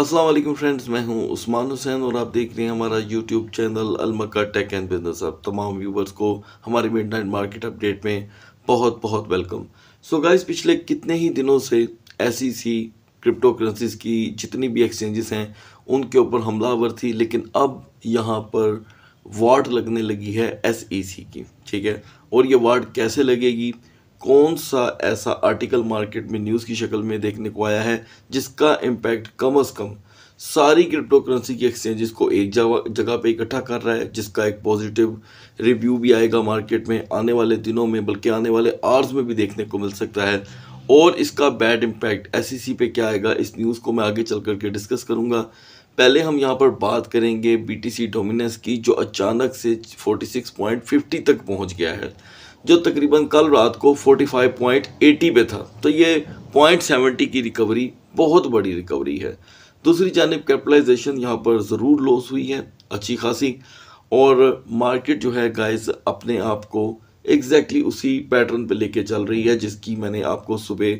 Aslam friends मैं हूं उस्मान हुसैन और आप देख रहे हैं हमारा यूट्यूब चैनल अलमक्का टेक एंड बिजनेस अब तमाम व्यूवर्स को हमारे मिड नाइट मार्केट अपडेट में बहुत बहुत वेलकम सो गाइस पिछले कितने ही दिनों से ऐसी सी क्रिप्टो करेंसीज की जितनी भी एक्सचेंजेस हैं उनके ऊपर हमलावर थी लेकिन अब यहाँ पर वार्ड लगने लगी है एस e की ठीक है और ये वार्ड कैसे लगेगी कौन सा ऐसा आर्टिकल मार्केट में न्यूज़ की शक्ल में देखने को आया है जिसका इम्पैक्ट कम अज़ कम सारी क्रिप्टो करेंसी की एक्सचेंजेस को एक जगह पे इकट्ठा कर रहा है जिसका एक पॉजिटिव रिव्यू भी आएगा मार्केट में आने वाले दिनों में बल्कि आने वाले आर्स में भी देखने को मिल सकता है और इसका बैड इम्पैक्ट एस सी पे क्या आएगा इस न्यूज़ को मैं आगे चल करके डिस्कस करूँगा पहले हम यहाँ पर बात करेंगे सी डोमिनेंस की जो अचानक से फिफ्टी तक पहुँच गया है जो तकरीबन कल रात को 45.80 पे था तो ये 0.70 की रिकवरी बहुत बड़ी रिकवरी है दूसरी जानब कैपिटलाइजेशन यहाँ पर ज़रूर लॉस हुई है अच्छी खासी और मार्केट जो है गाइस अपने आप को एग्जैक्टली उसी पैटर्न पे लेके चल रही है जिसकी मैंने आपको सुबह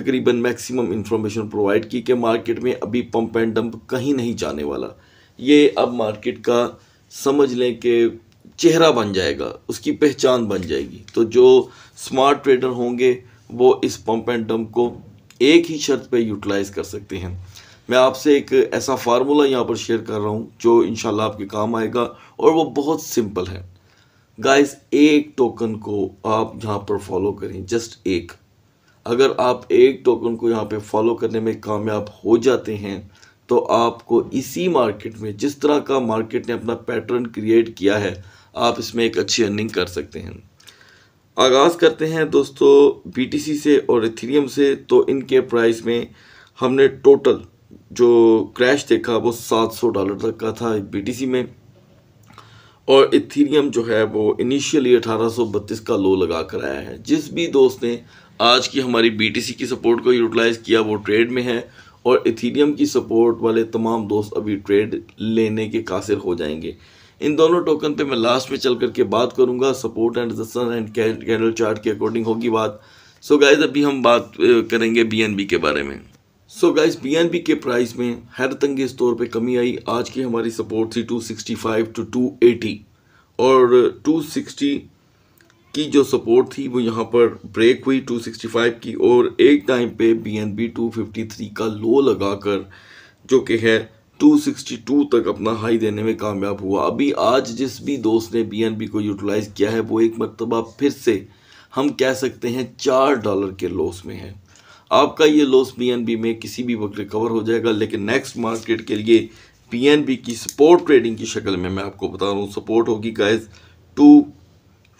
तकरीबन मैक्सिमम इन्फॉर्मेशन प्रोवाइड की कि मार्केट में अभी पंप एंड डंप कहीं नहीं जाने वाला ये अब मार्केट का समझ लें कि चेहरा बन जाएगा उसकी पहचान बन जाएगी तो जो स्मार्ट ट्रेडर होंगे वो इस पंप एंड डंप को एक ही शर्त पे यूटिलाइज़ कर सकते हैं मैं आपसे एक ऐसा फार्मूला यहाँ पर शेयर कर रहा हूँ जो इन आपके काम आएगा और वो बहुत सिंपल है गाइस एक टोकन को आप यहाँ पर फॉलो करें जस्ट एक अगर आप एक टोकन को यहाँ पे फॉलो करने में कामयाब हो जाते हैं तो आपको इसी मार्केट में जिस तरह का मार्केट ने अपना पैटर्न क्रिएट किया है आप इसमें एक अच्छी अर्निंग कर सकते हैं आगाज़ करते हैं दोस्तों बीटीसी से और इथेरियम से तो इनके प्राइस में हमने टोटल जो क्रैश देखा वो 700 डॉलर तक का था बीटीसी में और इथेरियम जो है वो इनिशियली 1832 का लो लगा कर आया है जिस भी दोस्त ने आज की हमारी बीटीसी की सपोर्ट को यूटिलाइज़ किया वो ट्रेड में है और इथेरियम की सपोर्ट वाले तमाम दोस्त अभी ट्रेड लेने के कासिर हो जाएंगे इन दोनों टोकन पे मैं लास्ट में चल करके बात करूंगा support and the sun and candle chart के अकॉर्डिंग होगी बात सो so गाइज अभी हम बात करेंगे बी के बारे में सो गाइज बी के प्राइस में हर तंगे तौर पे कमी आई आज की हमारी सपोर्ट थी 265 टू 280 और 260 की जो सपोर्ट थी वो यहाँ पर ब्रेक हुई 265 की और एक टाइम पे बी 253 का लो लगाकर जो कि है 262 तक अपना हाई देने में कामयाब हुआ अभी आज जिस भी दोस्त ने बी को यूटिलाइज़ किया है वो एक मरतबा फिर से हम कह सकते हैं चार डॉलर के लॉस में है आपका ये लॉस बी में किसी भी वक्त रिकवर हो जाएगा लेकिन नेक्स्ट मार्केट के लिए पी की सपोर्ट ट्रेडिंग की शक्ल में मैं आपको बता रहा हूँ सपोर्ट होगी गाइज टू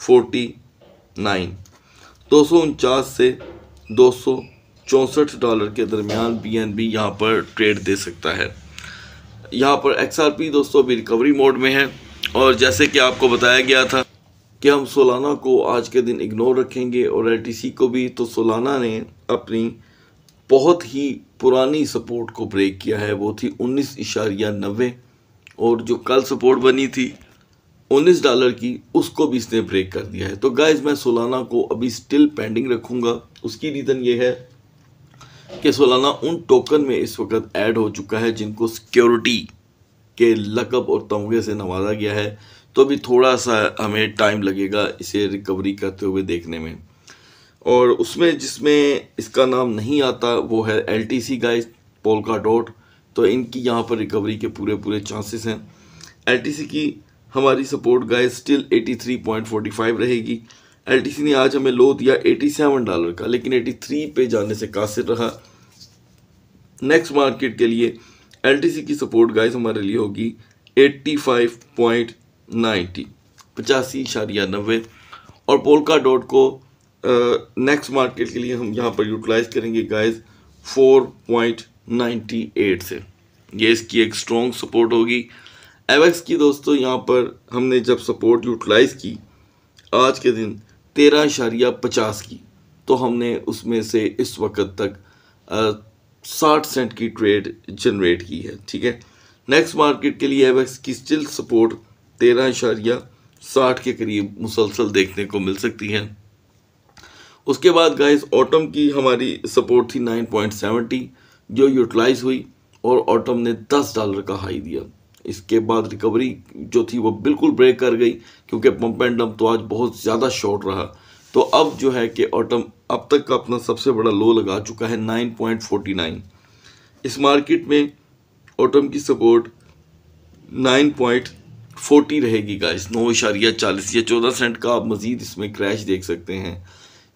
फोर्टी नाइन दो सौ उनचास से दो सौ डॉलर के दरमियान बी एन बी यहाँ पर ट्रेड दे सकता है यहाँ पर एक्सआरपी दोस्तों अभी रिकवरी मोड में है और जैसे कि आपको बताया गया था कि हम सोलाना को आज के दिन इग्नोर रखेंगे और एल को भी तो सोलाना ने अपनी बहुत ही पुरानी सपोर्ट को ब्रेक किया है वो थी उन्नीस इशारिया नब्बे और जो कल सपोर्ट बनी थी उन्नीस डॉलर की उसको भी इसने ब्रेक कर दिया है तो गाइज मैं सोलाना को अभी स्टिल पेंडिंग रखूँगा उसकी रीज़न ये है कि सोलाना उन टोकन में इस वक्त ऐड हो चुका है जिनको सिक्योरिटी के लकब और तमगे से नवाजा गया है तो भी थोड़ा सा हमें टाइम लगेगा इसे रिकवरी करते हुए देखने में और उसमें जिसमें इसका नाम नहीं आता वो है L T C guys Polkadot तो इनकी यहाँ पर रिकवरी के पूरे पूरे चांसेस हैं एल टी सी की हमारी support guys still eighty three point five रहेगी एल ने आज हमें लो दिया 87 डॉलर का लेकिन 83 पे जाने से कासिर रहा नेक्स्ट मार्केट के लिए एल की सपोर्ट गाइस हमारे लिए होगी 85.90 पचासी इशारिया नब्बे और पोलका डॉट को नेक्स्ट मार्केट के लिए हम यहाँ पर यूटिलाइज करेंगे गाइस 4.98 से ये इसकी एक स्ट्रॉन्ग सपोर्ट होगी एवेक्स की दोस्तों यहाँ पर हमने जब सपोर्ट यूटिलाइज की आज के दिन तेरह इशारिया पचास की तो हमने उसमें से इस वक्त तक साठ सेंट की ट्रेड जनरेट की है ठीक है नेक्स्ट मार्केट के लिए एवेक्स की स्टिल सपोर्ट तेरह इशारिया साठ के करीब मुसलसल देखने को मिल सकती है उसके बाद गाइस ऑटम की हमारी सपोर्ट थी नाइन पॉइंट सेवेंटी जो यूटिलाइज हुई और ऑटम ने दस डॉलर का हाई दिया इसके बाद रिकवरी जो थी वो बिल्कुल ब्रेक कर गई क्योंकि पंप एंड डम्प तो आज बहुत ज़्यादा शॉर्ट रहा तो अब जो है कि ऑटम अब तक का अपना सबसे बड़ा लो लगा चुका है 9.49 इस मार्केट में ऑटम की सपोर्ट 9.40 रहेगी गाइस नौ इशारिया चालीस या चौदह सेंट का आप मज़ीद इसमें क्रैश देख सकते हैं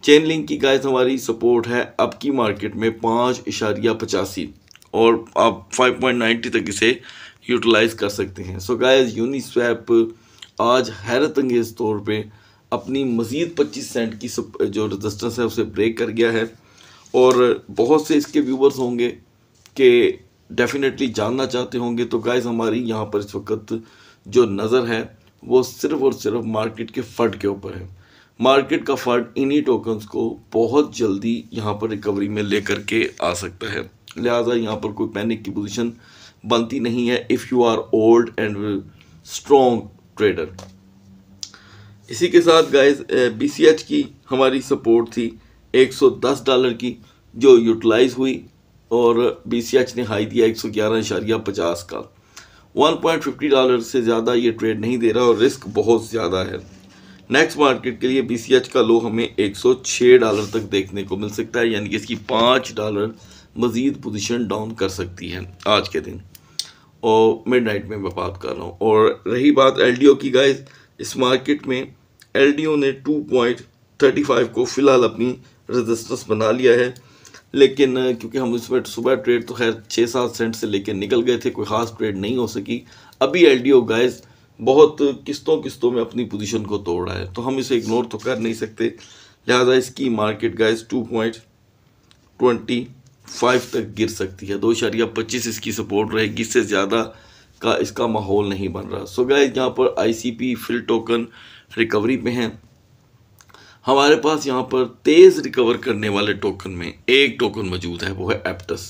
चेन लिंक की गाइस हमारी सपोर्ट है अब की मार्केट में पाँच इशारिया पचासी और आप 5.90 तक इसे यूटिलाइज़ कर सकते हैं सो गायज यूनिस्वैप आज हैरत अंगेज तौर पर अपनी मज़ीद पच्चीस सेंट की जो रजिस्टेंस है उसे ब्रेक कर गया है और बहुत से इसके व्यूवर्स होंगे कि डेफिनेटली जानना चाहते होंगे तो गाइस हमारी यहाँ पर इस वक्त जो नज़र है वो सिर्फ और सिर्फ मार्केट के फंड के ऊपर है मार्केट का फंड इन्हीं टोकन्स को बहुत जल्दी यहाँ पर रिकवरी में लेकर के आ सकता है लिहाजा यहाँ पर कोई पैनिक की पोजीशन बनती नहीं है if you are old and strong trader इसी के साथ गाइस बीसीएच की हमारी सपोर्ट थी 110 डॉलर की जो यूटिलाइज हुई और बीसीएच ने हाई दिया एक सौ ग्यारह इशारिया पचास का 1.50 डॉलर से ज़्यादा ये ट्रेड नहीं दे रहा और रिस्क बहुत ज़्यादा है नेक्स्ट मार्केट के लिए बीसीएच का लो हमें 106 डॉलर तक देखने को मिल सकता है यानी कि इसकी पाँच डॉलर मज़ीद पोजीशन डाउन कर सकती है आज के दिन और मिडनाइट में मैं बात कर रहा हूँ और रही बात एलडीओ की गाइस इस मार्केट में एलडीओ ने 2.35 को फ़िलहाल अपनी रजिस्टेंस बना लिया है लेकिन क्योंकि हम इसमें सुबह ट्रेड तो खैर छः सात सेंट से लेकर निकल गए थे कोई ख़ास ट्रेड नहीं हो सकी अभी एल डी ओ गाइज बहुत किस्तों किस्तों में अपनी पोजीशन को तोड़ रहा है तो हम इसे इग्नोर तो कर नहीं सकते लिहाजा इसकी market guys two point twenty five तक गिर सकती है दो शरिया पच्चीस इसकी सपोर्ट रहेगी इससे ज़्यादा का इसका माहौल नहीं बन रहा सो गए यहाँ पर आईसीपी फिल टोकन रिकवरी में है हमारे पास यहाँ पर तेज़ रिकवर करने वाले टोकन में एक टोकन मौजूद है वो है एप्टस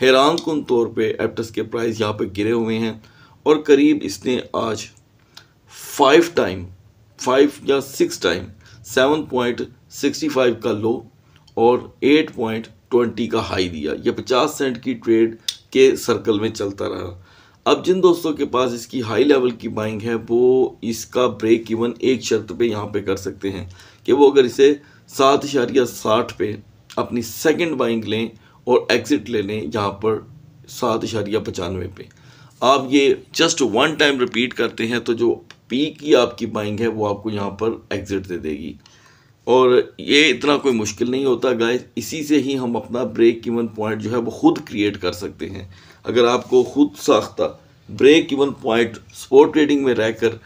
हैरान कन तौर पर एप्टस के प्राइस यहाँ पर गिरे हुए हैं और करीब इसने आज फाइव टाइम फाइव या six time seven point sixty five का लो और एट पॉइंट ट्वेंटी का हाई दिया यह पचास सेंट की ट्रेड के सर्कल में चलता रहा अब जिन दोस्तों के पास इसकी हाई लेवल की बाइंग है वो इसका ब्रेक इवन एक शर्त पे यहाँ पे कर सकते हैं कि वो अगर इसे सात इशारिया साठ पे अपनी सेकंड बाइंग लें और एग्ज़िट ले लें यहाँ पर सात इशारिया पचानवे पे आप ये जस्ट वन टाइम रिपीट करते हैं तो जो पी की आपकी बाइंग है वो आपको यहाँ पर एग्ज़िट दे देगी और ये इतना कोई मुश्किल नहीं होता गाइस इसी से ही हम अपना ब्रेक इवन पॉइंट जो है वो खुद क्रिएट कर सकते हैं अगर आपको खुद साख्ता break even point spot trading में रहकर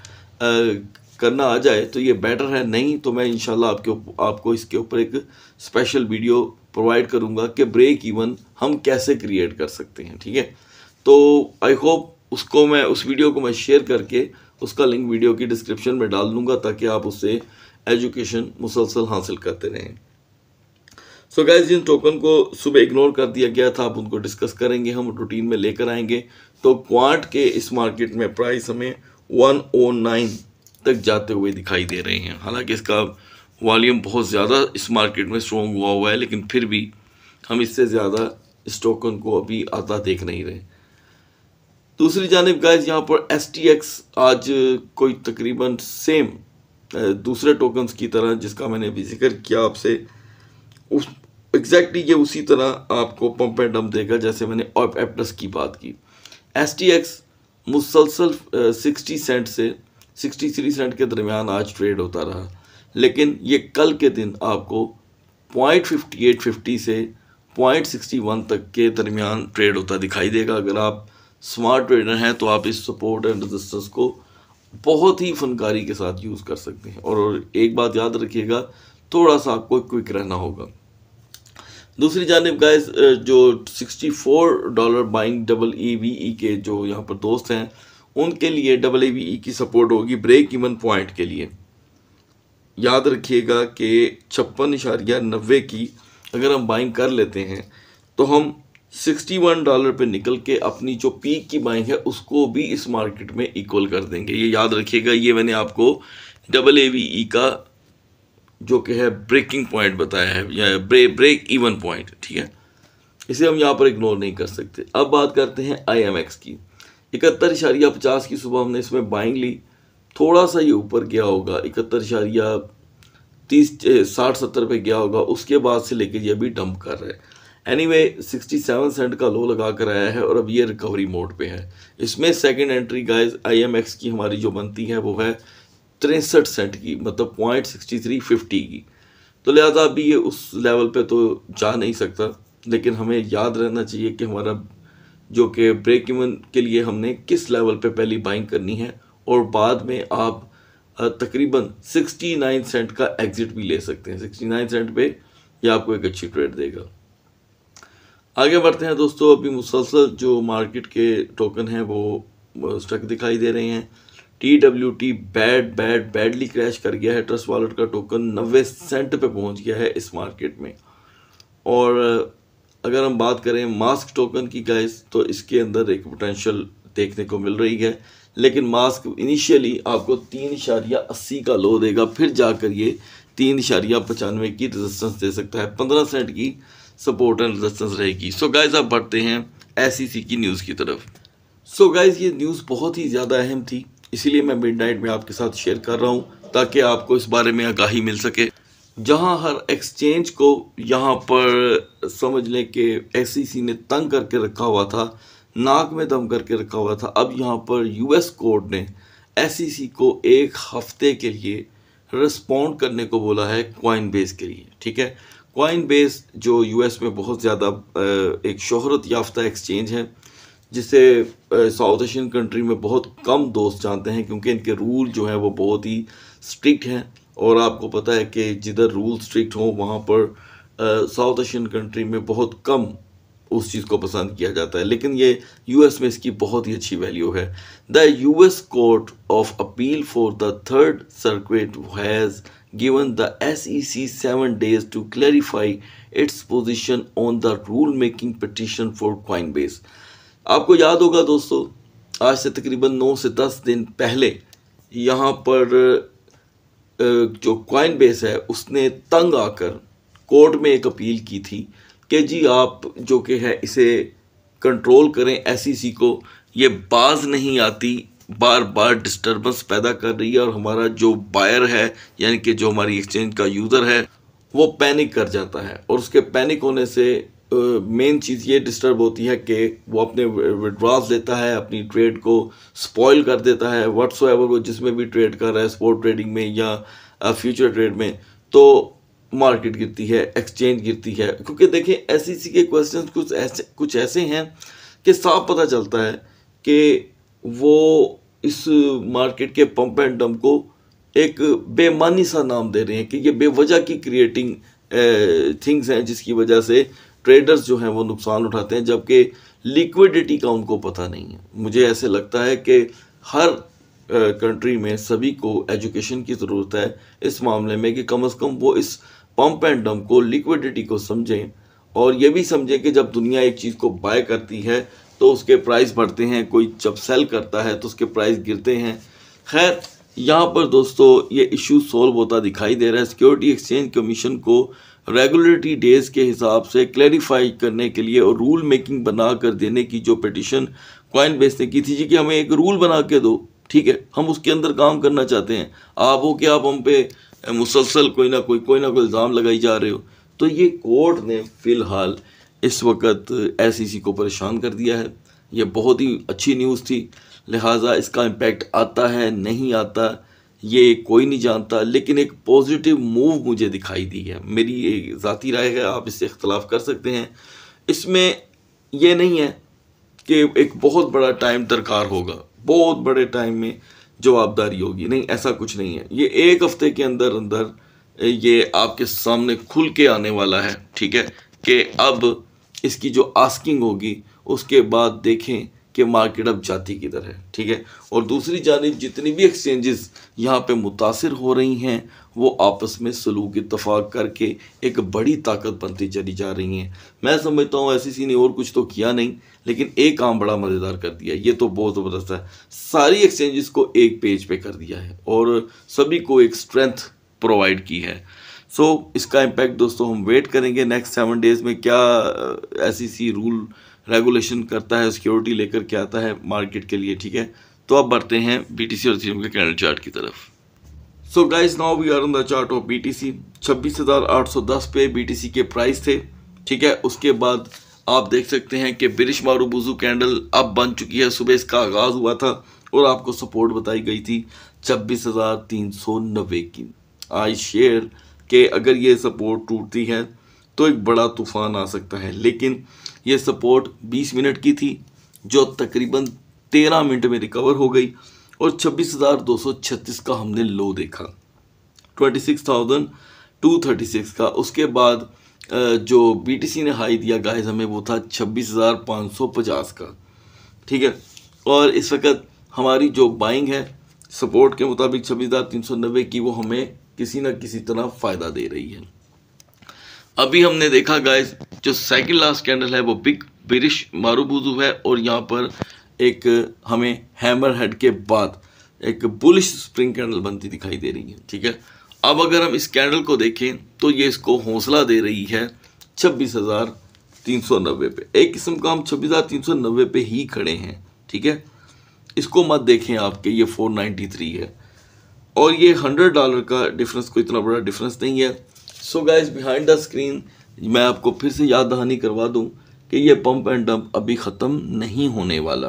करना आ जाए तो ये बेटर है नहीं तो मैं इंशाल्लाह आपके आपको इसके ऊपर एक स्पेशल वीडियो प्रोवाइड करूँगा कि ब्रेक इवन हम कैसे क्रिएट कर सकते हैं ठीक है तो आई होप उसको मैं उस वीडियो को मैं शेयर करके उसका लिंक वीडियो की डिस्क्रिप्शन में डाल दूँगा ताकि आप उससे एजुकेशन मुसलसल हासिल करते रहें सो so गैस जिन टोकन को सुबह इग्नोर कर दिया गया था आप उनको डिस्कस करेंगे हम रूटीन में लेकर आएंगे तो क्वांट के इस मार्केट में प्राइस हमें 109 तक जाते हुए दिखाई दे रहे हैं हालांकि इसका वॉल्यूम बहुत ज़्यादा इस मार्केट में स्ट्रॉन्ग हुआ हुआ है लेकिन फिर भी हम इससे ज़्यादा इस टोकन को अभी आता देख नहीं रहे दूसरी जानब गाइज यहाँ पर एस आज कोई तकरीबन सेम दूसरे टोकन्स की तरह जिसका मैंने अभी जिक्र किया आपसे उस एग्जैक्टली ये उसी तरह आपको पंप एंड डंप देगा जैसे मैंने ऑप एप्टस की बात की एस टी एक्स मुसलसल सिक्सटी सेंट से सिक्सटी थ्री सेंट के दरमियान आज ट्रेड होता रहा लेकिन ये कल के दिन आपको पॉइंट फिफ्टी एट फिफ्टी से पॉइंट सिक्सटी वन तक के दरमियान ट्रेड होता दिखाई देगा अगर आप स्मार्ट ट्रेडर हैं तो आप इस सपोर्ट एंड रेजिस्टेंस को बहुत ही फनकारी के साथ यूज़ कर सकते हैं और एक बात याद रखिएगा थोड़ा सा आपको क्विक रहना होगा दूसरी जानब गाइस जो 64 dollar buying double E V E के जो यहाँ पर दोस्त हैं उनके लिए डबल ई वी ई की सपोर्ट होगी ब्रेक इवन पॉइंट के लिए याद रखिएगा कि छप्पन इशारिया नब्बे की अगर हम बाइंग कर लेते हैं तो हम 61 डॉलर पे निकल के अपनी जो पीक की बाइंग है उसको भी इस मार्केट में इक्वल कर देंगे ये याद रखिएगा ये मैंने आपको डबल ए वी ई का जो कि है ब्रेकिंग पॉइंट बताया है या ब्रे, ब्रेक इवन पॉइंट ठीक है इसे हम यहाँ पर इग्नोर नहीं कर सकते अब बात करते हैं आई एम एक्स की इकहत्तर इशारिया पचास की सुबह हमने इसमें बाइंग ली थोड़ा सा ये ऊपर गया होगा इकहत्तर इशारिया तीस साठ सत्तर पे गया होगा उसके बाद से लेके ये अभी डंप कर रहे हैं एनीवे सेवन सेंट का लो लगा कर आया है और अब ये रिकवरी मोड पे है इसमें सेकंड एंट्री गाइस आईएमएक्स की हमारी जो बनती है वो है तिरसठ सेंट की मतलब पॉइंट सिक्सटी थ्री फिफ्टी की तो लिहाजा अभी ये उस लेवल पे तो जा नहीं सकता लेकिन हमें याद रहना चाहिए कि हमारा जो कि ब्रेक इवन के लिए हमने किस लेवल पे पहली बाइंग करनी है और बाद में आप तकरीबन 69 सेंट का एग्ज़िट भी ले सकते हैं 69 सेंट पे ये आपको एक अच्छी ट्रेड देगा आगे बढ़ते हैं दोस्तों अभी मुसलसल जो मार्केट के टोकन हैं वो स्टक दिखाई दे रहे हैं T W T bad bad badly crash कर गया है ट्रस्ट वॉलेट का टोकन नब्बे सेंट पे पहुंच गया है इस मार्केट में और अगर हम बात करें मास्क टोकन की गाइस तो इसके अंदर एक पोटेंशियल देखने को मिल रही है लेकिन मास्क इनिशियली आपको तीन इशारिया अस्सी का लो देगा फिर जाकर ये तीन इशारिया पचानवे की रेजिस्टेंस दे सकता है पंद्रह सेंट की सपोर्ट एंड रेजिस्टेंस रहेगी सो गाइज आप बढ़ते हैं एस e की न्यूज़ की तरफ सो so गाइज ये न्यूज़ बहुत ही ज़्यादा अहम थी इसीलिए मैं मिड में आपके साथ शेयर कर रहा हूँ ताकि आपको इस बारे में आगाही मिल सके जहाँ हर एक्सचेंज को यहाँ पर समझ लें कि एस e ने तंग करके रखा हुआ था नाक में दम करके रखा हुआ था अब यहाँ पर यूएस कोर्ट ने एस e को एक हफ्ते के लिए रिस्पॉन्ड करने को बोला है क्वाइन बेस के लिए ठीक है कॉइन बेस जो यूएस में बहुत ज़्यादा एक शहरत याफ्ता एक्सचेंज है जिसे साउथ एशियन कंट्री में बहुत कम दोस्त जानते हैं क्योंकि इनके रूल जो हैं वो बहुत ही स्ट्रिक्ट हैं और आपको पता है कि जिधर रूल स्ट्रिक्ट हो वहाँ पर साउथ एशियन कंट्री में बहुत कम उस चीज़ को पसंद किया जाता है लेकिन ये यूएस में इसकी बहुत ही अच्छी वैल्यू है the US court of appeal for the third circuit has given the e SEC 7 days to clarify its position on the making petition for Coinbase. आपको याद होगा दोस्तों आज से तकरीबन 9 से 10 दिन पहले यहाँ पर जो बेस है उसने तंग आकर कोर्ट में एक अपील की थी कि जी आप जो कि है इसे कंट्रोल करें एसईसी e को ये बाज नहीं आती बार बार डिस्टर्बेंस पैदा कर रही है और हमारा जो बायर है यानी कि जो हमारी एक्सचेंज का यूज़र है वो पैनिक कर जाता है और उसके पैनिक होने से मेन चीज़ ये डिस्टर्ब होती है कि वो अपने विड्रॉस देता है अपनी ट्रेड को स्पॉइल कर देता है व्हाट्स एवर वो जिसमें भी ट्रेड कर रहा है स्पोर्ट ट्रेडिंग में या फ्यूचर ट्रेड में तो मार्केट गिरती है एक्सचेंज गिरती है क्योंकि देखें एस e के क्वेश्चन कुछ ऐसे कुछ ऐसे हैं कि साफ पता चलता है कि वो इस मार्केट के पंप एंड डम को एक बेमानी सा नाम दे रहे हैं कि ये बेवजह की क्रिएटिंग थिंग्स हैं जिसकी वजह से ट्रेडर्स जो हैं वो नुकसान उठाते हैं जबकि लिक्विडिटी का उनको पता नहीं है मुझे ऐसे लगता है कि हर कंट्री में सभी को एजुकेशन की ज़रूरत है इस मामले में कि कम से कम वो इस पंप एंड डम को लिक्विडिटी को समझें और ये भी समझें कि जब दुनिया एक चीज़ को बाय करती है तो उसके प्राइस बढ़ते हैं कोई जब सेल करता है तो उसके प्राइस गिरते हैं खैर यहाँ पर दोस्तों ये इशू सॉल्व होता दिखाई दे रहा है सिक्योरिटी एक्सचेंज कमीशन को रेगुलेटरी डेज के हिसाब से क्लैरिफाई करने के लिए और रूल मेकिंग बना कर देने की जो पटिशन कॉइन बेस ने की थी जी कि हमें एक रूल बना के दो ठीक है हम उसके अंदर काम करना चाहते हैं आप हो कि आप हम पे मुसलसल कोई ना कोई कोई ना कोई इल्ज़ाम लगाई जा रहे हो तो ये कोर्ट ने फ़िलहाल इस वक्त एसईसी e को परेशान कर दिया है यह बहुत ही अच्छी न्यूज़ थी लिहाजा इसका इम्पेक्ट आता है नहीं आता ये कोई नहीं जानता लेकिन एक पॉजिटिव मूव मुझे दिखाई दी है मेरी ये ज़ाती राय है आप इससे इख्तलाफ कर सकते हैं इसमें यह नहीं है कि एक बहुत बड़ा टाइम दरकार होगा बहुत बड़े टाइम में जवाबदारी होगी नहीं ऐसा कुछ नहीं है ये एक हफ्ते के अंदर अंदर ये आपके सामने खुल के आने वाला है ठीक है कि अब इसकी जो आस्किंग होगी उसके बाद देखें कि मार्केट अब जाती किधर है ठीक है और दूसरी जानब जितनी भी एक्सचेंजेस यहाँ पे मुतासर हो रही हैं वो आपस में सलूक इतफाक करके एक बड़ी ताकत बनती चली जा रही हैं मैं समझता हूँ सी ने और कुछ तो किया नहीं लेकिन एक काम बड़ा मज़ेदार कर दिया ये तो बहुत ज़बरदस्त है सारी एक्सचेंजेस को एक पेज पे कर दिया है और सभी को एक स्ट्रेंथ प्रोवाइड की है सो so, इसका इम्पैक्ट दोस्तों हम वेट करेंगे नेक्स्ट सेवन डेज में क्या एस सी रूल रेगुलेशन करता है सिक्योरिटी लेकर के आता है मार्केट के लिए ठीक है तो अब बढ़ते हैं बीटीसी और सी के कैंडल चार्ट की तरफ so guys now we are on the chart of BTC 26,810 पे बीटीसी के प्राइस थे ठीक है उसके बाद आप देख सकते हैं कि बिरिश मारूबुजू कैंडल अब बन चुकी है सुबह इसका आगाज़ हुआ था और आपको सपोर्ट बताई गई थी छब्बीस हज़ार तीन सौ नब्बे की आई शेयर कि अगर ये सपोर्ट टूटती है तो एक बड़ा तूफान आ सकता है लेकिन ये सपोर्ट 20 मिनट की थी जो तकरीबन 13 मिनट में रिकवर हो गई और 26,236 का हमने लो देखा 26,236 का उसके बाद जो बी ने हाई दिया गाइस हमें वो था 26,550 का ठीक है और इस वक्त हमारी जो बाइंग है सपोर्ट के मुताबिक छब्बीस हज़ार तीन सौ नब्बे की वो हमें किसी ना किसी तरह फ़ायदा दे रही है अभी हमने देखा गाइस जो सेकंड लास्ट कैंडल है वो बिग बिरिश मारूबूजू है और यहाँ पर एक हमें हैमर हेड के बाद एक बुलिश स्प्रिंग कैंडल बनती दिखाई दे रही है ठीक है अब अगर हम इस कैंडल को देखें तो ये इसको हौसला दे रही है छब्बीस हज़ार तीन सौ नब्बे पे एक किस्म का हम छब्बीस हज़ार तीन सौ नब्बे पे ही खड़े हैं ठीक है इसको मत देखें आपके ये फोर नाइन्टी थ्री है और ये हंड्रेड डॉलर का डिफरेंस कोई इतना बड़ा डिफरेंस नहीं है so guys behind the screen मैं आपको फिर से याद दहानी करवा दूँ कि ये पंप एंड डंप अभी ख़त्म नहीं होने वाला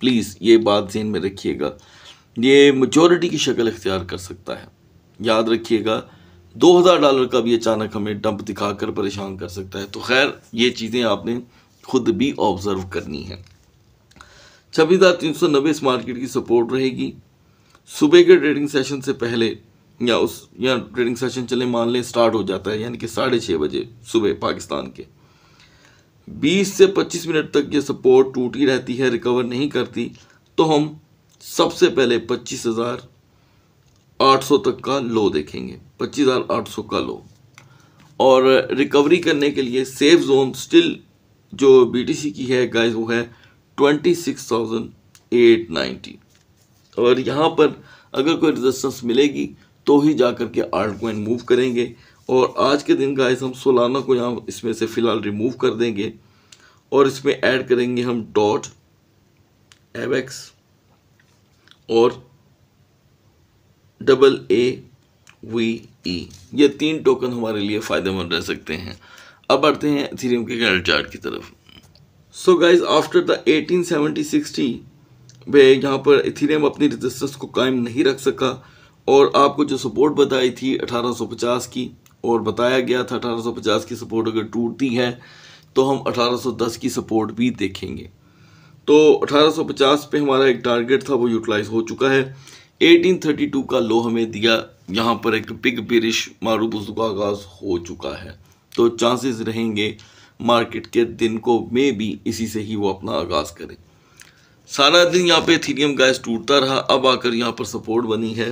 प्लीज़ ये बात जहन में रखिएगा ये मेजोरिटी की शक्ल इख्तियार कर सकता है याद रखिएगा दो हज़ार डॉलर का भी अचानक हमें डंप दिखाकर परेशान कर सकता है तो खैर ये चीज़ें आपने खुद भी ऑब्ज़र्व करनी है छब्बीस हज़ार तीन सौ नब्बे इस मार्केट की सपोर्ट रहेगी सुबह के ट्रेडिंग सेशन से पहले या उस या ट्रेडिंग सेशन चले मान लें स्टार्ट हो जाता है यानी कि साढ़े छः बजे सुबह पाकिस्तान के 20 से 25 मिनट तक ये सपोर्ट टूटी रहती है रिकवर नहीं करती तो हम सबसे पहले 25,800 तक का लो देखेंगे 25,800 का लो और रिकवरी करने के लिए सेफ जोन स्टिल जो बीटीसी की है गाइस वो है 26,890 और यहाँ पर अगर कोई रेजिस्टेंस मिलेगी तो ही जा कर के आर्ट को मूव करेंगे और आज के दिन गाइस हम सोलाना को यहाँ इसमें से फ़िलहाल रिमूव कर देंगे और इसमें ऐड करेंगे हम डॉट एवेक्स और डबल ए वी ई ये तीन टोकन हमारे लिए फ़ायदेमंद रह सकते हैं अब बढ़ते हैं थीरियम के कैंडल चार्ट की तरफ so guys after the eighteen seventy sixty way यहाँ पर इथीरियम अपनी रजिस्टेंस को कायम नहीं रख सका और आपको जो सपोर्ट बताई थी 1850 की और बताया गया था 1850 की सपोर्ट अगर टूटती है तो हम 1810 की सपोर्ट भी देखेंगे तो 1850 पे हमारा एक टारगेट था वो यूटिलाइज हो चुका है 1832 का लो हमें दिया यहाँ पर एक बिग बिरिश मारूबुज का आगाज़ हो चुका है तो चांसेस रहेंगे मार्केट के दिन को मे भी इसी से ही वो अपना आगाज़ करें सारा दिन यहाँ पे इथीरियम गैस टूटता रहा अब आकर यहाँ पर सपोर्ट बनी है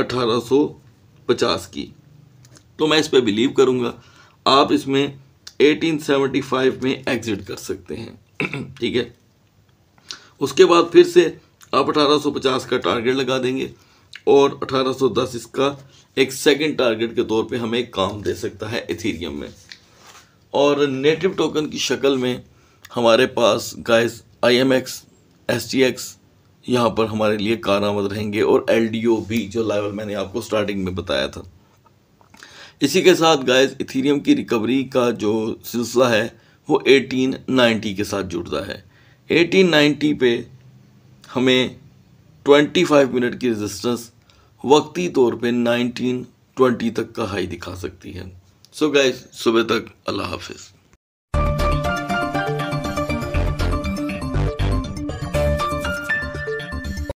1850 की तो मैं इस पर बिलीव करूँगा आप इसमें 1875 में एग्ज़िट कर सकते हैं ठीक है उसके बाद फिर से आप 1850 का टारगेट लगा देंगे और 1810 इसका एक सेकंड टारगेट के तौर पे हमें काम दे सकता है इथीरियम में और नेटिव टोकन की शक्ल में हमारे पास gas I S T X यहाँ पर हमारे लिए कारामद रहेंगे और एल डी ओ भी जो लेवल मैंने आपको स्टार्टिंग में बताया था इसी के साथ गाइस इथीरियम की रिकवरी का जो सिलसिला है वो 1890 के साथ जुड़ता है 1890 पे हमें 25 मिनट की रेजिस्टेंस वक्ती तौर पे 1920 तक का हाई दिखा सकती है सो गाइस सुबह तक अल्लाह हाफिज़